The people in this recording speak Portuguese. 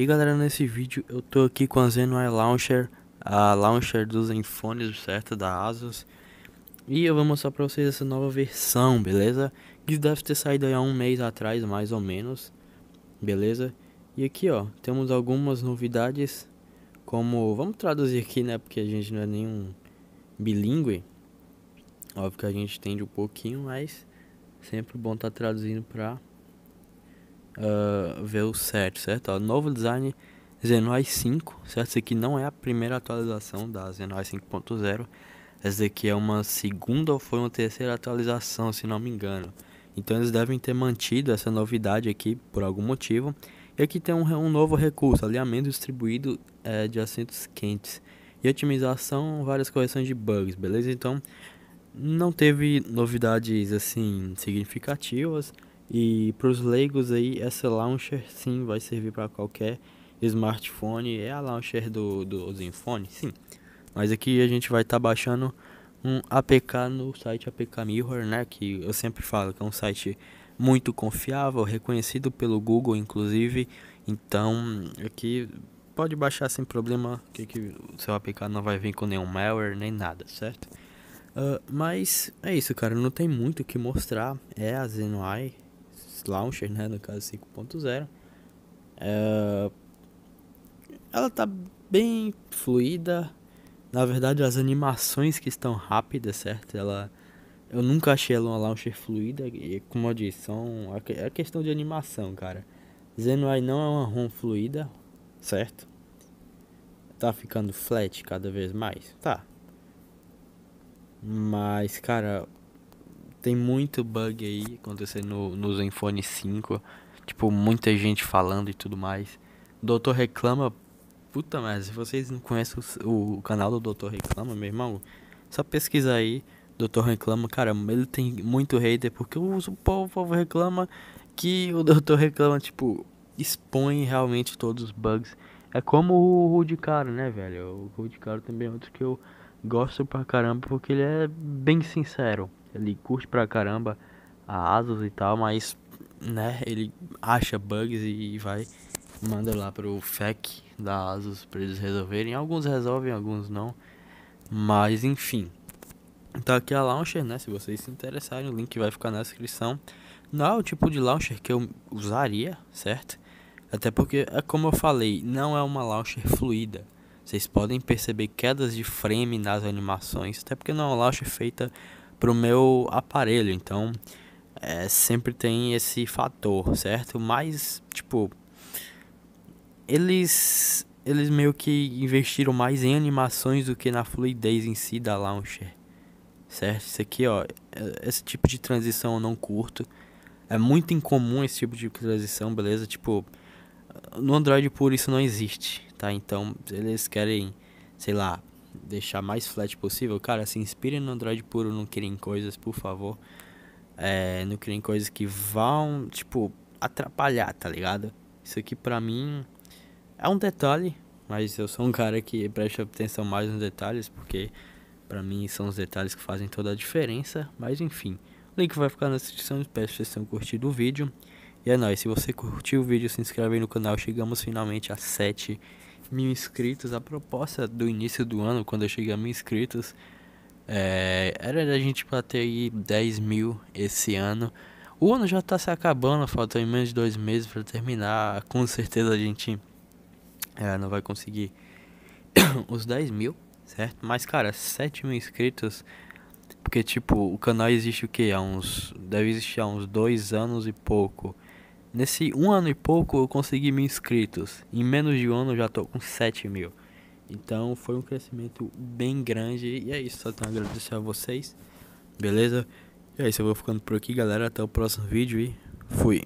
E galera, nesse vídeo eu tô aqui com a Zenware Launcher, a launcher dos Zenfones, certo, da ASUS. E eu vou mostrar pra vocês essa nova versão, beleza? Que deve ter saído há um mês atrás, mais ou menos, beleza? E aqui, ó, temos algumas novidades, como... Vamos traduzir aqui, né, porque a gente não é nenhum bilíngue. Óbvio que a gente entende um pouquinho, mas sempre bom estar tá traduzindo pra uh, ver o certo, certo? Ó, novo design Zenoi 5, certo? que aqui não é a primeira atualização da Zenoi 5.0. Essa que é uma segunda ou foi uma terceira atualização, se não me engano. Então eles devem ter mantido essa novidade aqui por algum motivo. E aqui tem um, um novo recurso, alinhamento distribuído é, de assentos quentes. E otimização, várias correções de bugs, beleza? Então não teve novidades assim significativas. E para os leigos aí, essa launcher sim vai servir para qualquer smartphone. É a launcher do, do Zenfone? Sim. Mas aqui a gente vai estar tá baixando um APK no site APK Mirror, né? Que eu sempre falo que é um site muito confiável, reconhecido pelo Google, inclusive. Então, aqui pode baixar sem problema, que, que o seu APK não vai vir com nenhum malware nem nada, certo? Uh, mas é isso, cara. Não tem muito o que mostrar. É a Zenoi, launcher, né, no caso 5.0, é, ela tá bem fluida. Na verdade, as animações que estão rápidas, certo? Ela eu nunca achei ela uma launcher fluida e como eu disse, são é, é questão de animação, cara. aí não é uma ROM fluida, certo? Tá ficando flat cada vez mais, tá? Mas, cara, tem muito bug aí acontecendo no, no Zenfone 5. Tipo, muita gente falando e tudo mais. Doutor Reclama. Puta merda, se vocês não conhecem o, o canal do Doutor Reclama, meu irmão, só pesquisa aí. Doutor Reclama, cara, ele tem muito hater porque o, o povo, o povo reclama que o Doutor Reclama, tipo, expõe realmente todos os bugs. É como o Rudicaro, né, velho? O Rudicaro também é outro que eu gosto pra caramba porque ele é bem sincero. Ele curte pra caramba a ASUS e tal, mas né, ele acha bugs e vai manda lá pro FEC da ASUS para eles resolverem. Alguns resolvem, alguns não. Mas enfim. Tá aqui a launcher, né? Se vocês se interessarem, o link vai ficar na descrição. Não é o tipo de launcher que eu usaria, certo? Até porque, é como eu falei, não é uma launcher fluida. Vocês podem perceber quedas de frame nas animações, até porque não é uma launcher feita para o meu aparelho. Então, é, sempre tem esse fator, certo? Mas, tipo, eles eles meio que investiram mais em animações do que na fluidez em si da launcher, certo? Isso aqui, ó, é, esse tipo de transição eu não curto. É muito incomum esse tipo de transição, beleza? Tipo, no Android por isso não existe, tá? Então, eles querem, sei lá, deixar mais flat possível, cara, se inspire no Android puro, não criem coisas, por favor. É, não criem coisas que vão, tipo, atrapalhar, tá ligado? Isso aqui pra mim é um detalhe, mas eu sou um cara que presta atenção mais nos detalhes, porque para mim são os detalhes que fazem toda a diferença, mas enfim. O link vai ficar na descrição, espero que vocês tenham curtido o vídeo. E é nóis, se você curtiu o vídeo, se inscreve aí no canal, chegamos finalmente a 7 mil inscritos. A proposta do início do ano, quando eu cheguei a mil inscritos, é, era da gente bater aí 10 mil esse ano. O ano já tá se acabando, faltam menos de dois meses para terminar. Com certeza a gente é, não vai conseguir os 10 mil, certo? Mas, cara, 7 mil inscritos. Porque, tipo, o canal existe o que? Há uns. Deve existir há uns dois anos e pouco. Nesse um ano e pouco eu consegui mil inscritos. Em menos de um ano eu já tô com 7 mil. Então foi um crescimento bem grande. E é isso, só tenho a agradecer a vocês. Beleza? E é isso, eu vou ficando por aqui, galera. Até o próximo vídeo e fui.